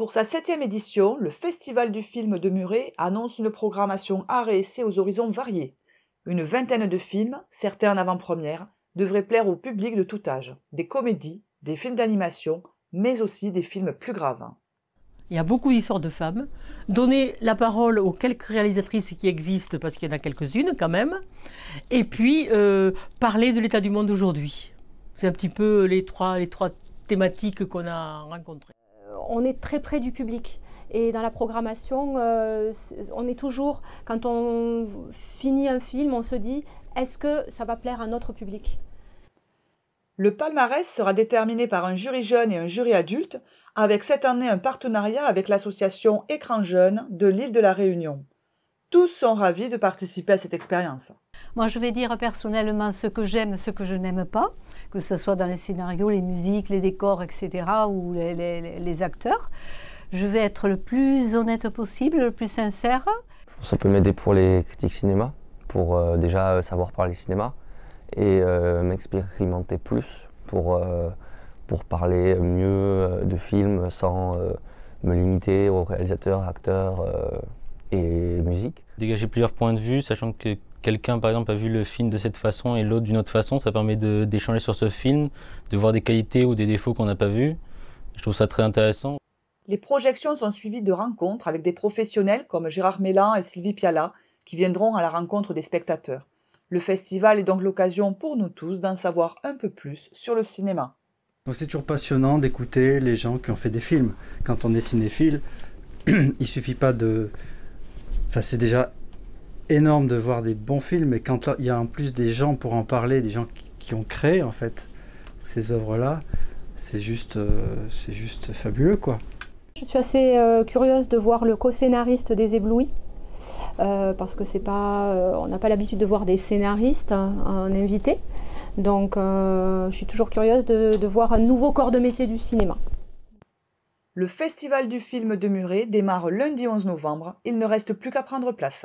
Pour sa septième édition, le Festival du film de Muret annonce une programmation art et aux horizons variés. Une vingtaine de films, certains en avant-première, devraient plaire au public de tout âge. Des comédies, des films d'animation, mais aussi des films plus graves. Il y a beaucoup d'histoires de femmes. Donner la parole aux quelques réalisatrices qui existent, parce qu'il y en a quelques-unes quand même. Et puis, euh, parler de l'état du monde aujourd'hui. C'est un petit peu les trois, les trois thématiques qu'on a rencontrées. Euh, on est très près du public. Et dans la programmation, euh, on est toujours, quand on finit un film, on se dit, est-ce que ça va plaire à notre public Le palmarès sera déterminé par un jury jeune et un jury adulte, avec cette année un partenariat avec l'association Écran Jeune de l'île de la Réunion tous sont ravis de participer à cette expérience. Moi, je vais dire personnellement ce que j'aime, ce que je n'aime pas, que ce soit dans les scénarios, les musiques, les décors, etc., ou les, acteurs. Je vais être le plus honnête possible, le plus sincère. Ça peut m'aider pour les critiques cinéma, pour euh, déjà euh, savoir parler cinéma et euh, m'expérimenter plus pour, pour parler mieux de films sans me limiter aux réalisateurs, acteurs et musique. Dégager plusieurs points de vue, sachant que quelqu'un par exemple a vu le film de cette façon et l'autre d'une autre façon, ça permet d'échanger sur ce film, de voir des qualités ou des défauts qu'on n'a pas vus. Je trouve ça très intéressant. Les projections sont suivies de rencontres avec des professionnels comme Gérard Mélan et Sylvie Piala qui viendront à la rencontre des spectateurs. Le festival est donc l'occasion pour nous tous d'en savoir un peu plus sur le cinéma. c'est toujours passionnant d'écouter les gens qui ont fait des films. Quand on est cinéphile, il suffit pas de, c'est déjà énorme de voir des bons films, mais quand il y a en plus des gens pour en parler, des gens qui ont créé en fait ces œuvres-là, c'est juste, euh, fabuleux quoi. Je suis assez euh, curieuse de voir le co-scénariste des Éblouis. Euh, parce que c'est pas, on n'a pas l'habitude de voir des scénaristes en hein, invité, donc je suis toujours curieuse de voir un nouveau corps de métier du cinéma. Le Festival du film de Muret démarre lundi 11 novembre, il ne reste plus qu'à prendre place.